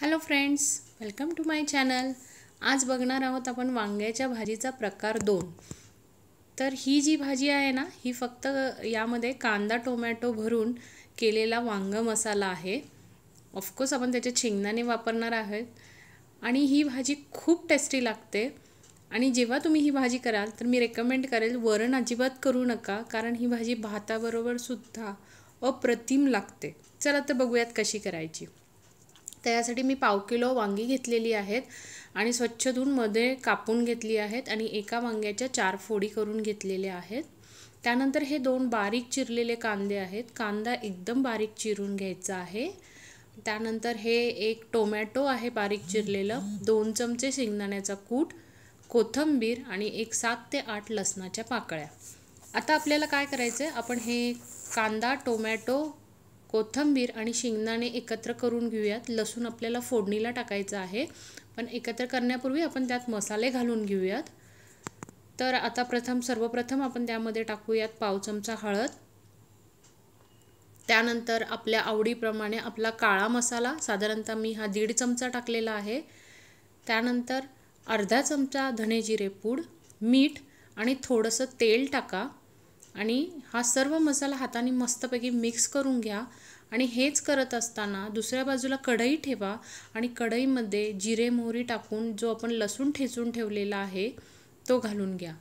hello friends welcome to my channel आज बघणार आहोत आपण वांग्याच्या भाजीचा प्रकार दोन तर ही जी भाजी आहे ना ही फक्त यामध्ये कांदा टोमॅटो भरून केलेला वांग मसाला आहे ऑफकोर्स आपण त्याच्या शेंगदाणे वापरणार आहोत आणि ही भाजी खूप टेस्टी लागते आणि जेव्हा तुम्ही ही भाजी कराल तर मी रेकमेंड करेल वरण अजिबात करू नका कारण ही भाजी भाताबरोबरसुद्धा अप्रतिम लागते चला तर बघूयात कशी करायची त्यासाठी मी पाव किलो वांगी घेतलेली आहेत आणि स्वच्छ धुवून मध्ये कापून घेतली आहेत आणि एका वांग्याच्या चार फोडी करून घेतलेल्या आहेत त्यानंतर हे दोन बारीक चिरलेले कांदे आहेत कांदा एकदम बारीक चिरून घ्यायचा आहे त्यानंतर हे एक टोमॅटो आहे बारीक चिरलेलं दोन चमचे शेंगदाण्याचा कूट कोथंबीर आणि एक सात ते आठ लसणाच्या पाकळ्या आता आपल्याला काय करायचं आहे आपण हे कांदा टोमॅटो कोथंबीर आणि शेंगदाणे एकत्र करून घेऊयात लसूण आपल्याला फोडणीला टाकायचं आहे पण एकत्र करण्यापूर्वी आपण त्यात मसाले घालून घेऊयात तर आता प्रथम सर्वप्रथम आपण त्यामध्ये टाकूयात पाव चमचा हळद त्यानंतर आपल्या आवडीप्रमाणे आपला काळा मसाला साधारणतः मी हा दीड चमचा टाकलेला आहे त्यानंतर अर्धा चमचा धने जिरे पूड मीठ आणि थोडंसं तेल टाका आणि हा सर्व मसाला हाताने मस्तपैकी मिक्स करून घ्या आणि हेच करत असताना दुसऱ्या बाजूला कढई ठेवा आणि कढईमध्ये जिरे मोहरी टाकून जो आपण लसूण ठेचून ठेवलेला आहे तो घालून घ्या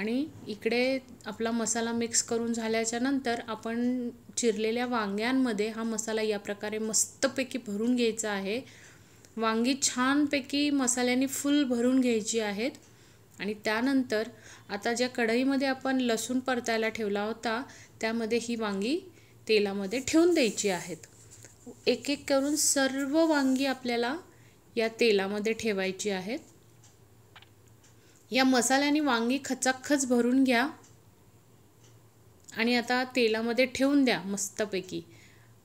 आणि इकडे आपला मसाला मिक्स करून झाल्याच्या नंतर आपण चिरलेल्या वांग्यांमध्ये हा मसाला या प्रकारे मस्तपैकी भरून घ्यायचा आहे वांगी छानपैकी मसाल्याने फुल भरून घ्यायची आहेत आणि त्यानंतर आता ज्या कढईमध्ये आपण लसूण परतायला ठेवला होता त्यामध्ये ही वांगी तेलामध्ये ठेवून द्यायची आहेत एक एक करून सर्व वांगी आपल्याला या तेलामध्ये ठेवायची आहेत या मसाल्याने वांगी खचाखच भरून घ्या आणि आता तेलामध्ये ठेवून द्या मस्तपैकी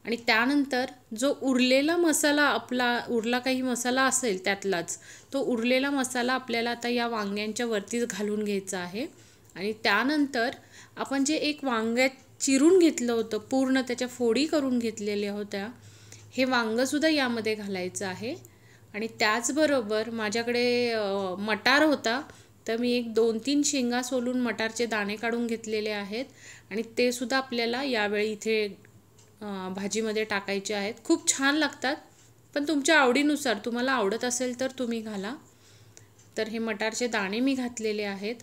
आणि त्यानंतर जो उरलेला मसाला आपला उरला काही मसाला असेल त्यातलाच तो उरलेला मसाला आपल्याला आता या वांग्यांच्या वरतीच घालून घ्यायचा आहे आणि त्यानंतर आपण जे एक वांग्यात चिरून घेतलं होतं पूर्ण त्याच्या फोडी करून घेतलेल्या होत्या हे वांगंसुद्धा यामध्ये घालायचं आहे आणि त्याचबरोबर माझ्याकडे मटार होता तर मी एक दोन तीन शेंगा सोलून मटारचे दाणे काढून घेतलेले आहेत आणि ते सुद्धा आपल्याला यावेळी इथे भाजीमध्ये टाकायचे आहेत खूप छान लागतात पण तुमच्या आवडीनुसार तुम्हाला आवडत असेल तर तुम्ही घाला तर हे मटारचे दाणे मी घातलेले आहेत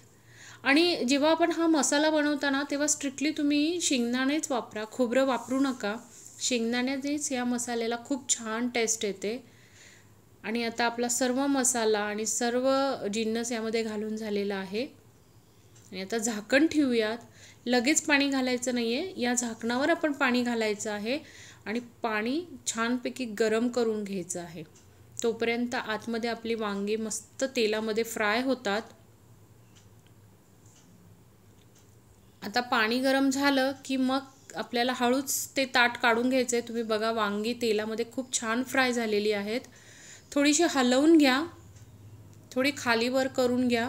आणि जेव्हा आपण हा मसाला बनवताना तेव्हा स्ट्रिक्टली तुम्ही शेंगदाणेच वापरा खोबरं वापरू नका शेंगदाण्यानेच या मसाल्याला खूप छान टेस्ट येते आणि आता आपला सर्व मसाला आणि सर्व जिन्नस यामध्ये घालून झालेला आहे आणि आता झाकण ठेवूयात लगेच पाणी घालायचं नाही आहे या झाकणावर आपण पाणी घालायचं आहे आणि पाणी छानपैकी गरम करून घ्यायचं आहे तोपर्यंत आतमध्ये आपली वांगी मस्त तेलामध्ये फ्राय होतात आता पाणी गरम झालं की मग आपल्याला हळूच ते ताट काढून घ्यायचं आहे तुम्ही बघा वांगी तेलामध्ये खूप छान फ्राय झालेली आहेत थोडीशी हलवून घ्या थोडी खालीवर करून घ्या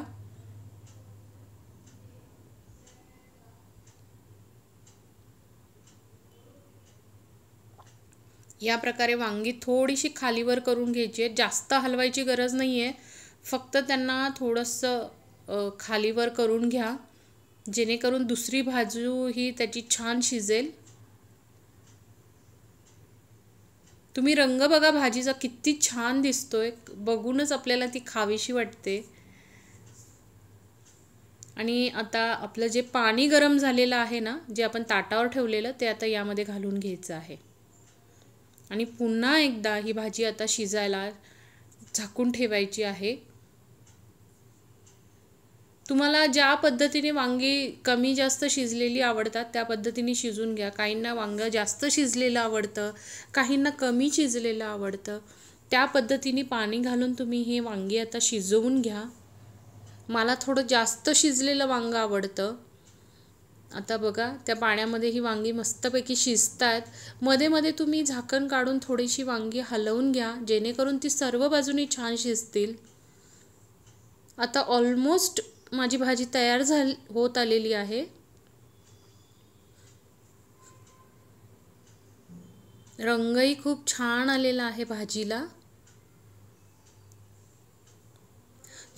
या प्रकारे वांगी थोडीशी खालीवर करून घ्यायची आहे जास्त हलवायची गरज नाही आहे फक्त त्यांना थोडंसं खालीवर करून घ्या जेणेकरून दुसरी बाजू ही त्याची छान शिजेल तुम्ही रंग बघा भाजीचा किती छान दिसतोय बघूनच आपल्याला ती खावीशी वाटते आणि आता आपलं जे पाणी गरम झालेलं आहे ना जे आपण ताटावर ठेवलेलं ते आता यामध्ये घालून घ्यायचं आहे आणि पुन्हा एकदा ही भाजी आता शिजायला झाकून ठेवायची आहे तुम्हाला ज्या पद्धतीने वांगी कमी जास्त शिजलेली आवडतात त्या पद्धतीने शिजून घ्या काहींना वांगं जास्त शिजलेलं आवडतं काहींना कमी शिजलेलं आवडतं त्या पद्धतीने पाणी घालून तुम्ही हे वांगी आता शिजवून घ्या मला थोडं जास्त शिजलेलं वांग आवडतं आता बघा त्या पाण्यामध्ये ही वांगी मस्तपैकी शिजत आहेत मध्ये मध्ये तुम्ही झाकण काढून थोडीशी वांगी हलवून घ्या जेणेकरून ती सर्व बाजूनी छान शिजतील आता ऑलमोस्ट माझी भाजी तयार झाली होत आलेली आहे रंगही खूप छान आलेला आहे भाजीला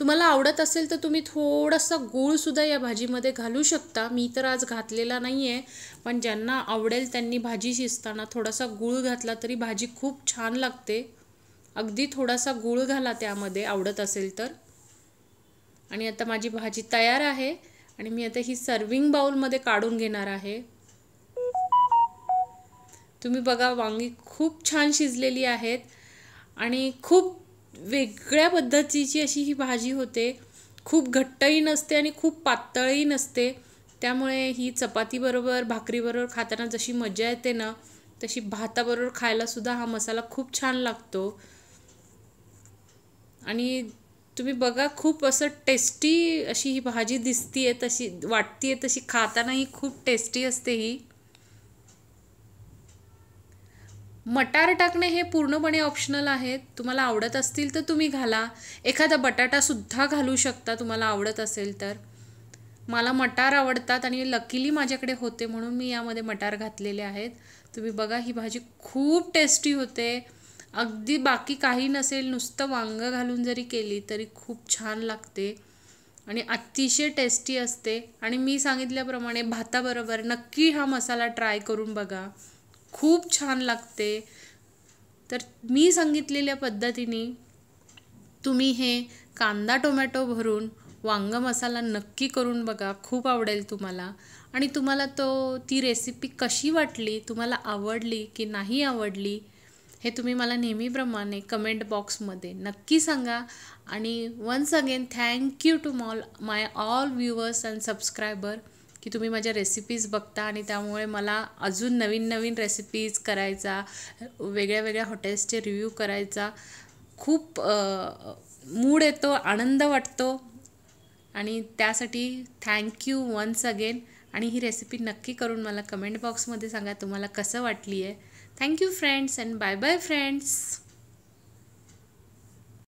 तुम्हाला आवडत असेल तर तुम्ही थोडासा गूळसुद्धा या भाजीमध्ये घालू शकता मी तर आज घातलेला नाही आहे पण ज्यांना आवडेल त्यांनी भाजी शिजताना थोडासा गूळ घातला तरी भाजी खूप छान लागते अगदी थोडासा गूळ घाला त्यामध्ये आवडत असेल तर आणि आता माझी भाजी तयार आहे आणि मी आता ही सर्विंग बाउलमध्ये काढून घेणार आहे तुम्ही बघा वांगी खूप छान शिजलेली आहेत आणि खूप वेगळ्या पद्धतीची अशी ही भाजी होते खूप घट्टही नसते आणि खूप पातळही नसते त्यामुळे ही चपातीबरोबर भाकरीबरोबर खाताना जशी मजा येते ना तशी भाताबरोबर खायलासुद्धा हा मसाला खूप छान लागतो आणि तुम्ही बघा खूप असं टेस्टी अशी ही भाजी आहे तशी आहे तशी खातानाही खूप टेस्टी असते ही मटार टाकणे हे पूर्णपणे ऑप्शनल आहे तुम्हाला आवडत असतील तर तुम्ही घाला एखादा बटाटासुद्धा घालू शकता तुम्हाला आवडत असेल तर मला मटार आवडतात आणि लकीली माझ्याकडे होते म्हणून मी यामध्ये मटार घातलेले आहेत तुम्ही बघा ही भाजी खूप टेस्टी होते अगदी बाकी काही नसेल नुसतं वांगं घालून जरी केली तरी खूप छान लागते आणि अतिशय टेस्टी असते आणि मी सांगितल्याप्रमाणे भाताबरोबर नक्की हा मसाला ट्राय करून बघा खूप छान लागते तर मी सांगितलेल्या पद्धतीने तुम्ही हे कांदा टोमॅटो भरून वांग मसाला नक्की करून बघा खूप आवडेल तुम्हाला आणि तुम्हाला तो ती रेसिपी कशी वाटली तुम्हाला आवडली की नाही आवडली हे तुम्ही मला नेहमीप्रमाणे कमेंट बॉक्समध्ये नक्की सांगा आणि once again thank you to all my all viewers and subscriber की तुम्ही माझ्या रेसिपीज बघता आणि त्यामुळे मला अजून नवीन नवीन रेसिपीज करायचा वेगळ्या वेगळ्या हॉटेल्सचे रिव्ह्यू करायचा खूप मूड येतो आनंद वाटतो आणि त्यासाठी थँक्यू वन्स अगेन आणि ही रेसिपी नक्की करून मला कमेंट बॉक्समध्ये सांगा तुम्हाला कसं वाटली आहे thank you friends and bye bye friends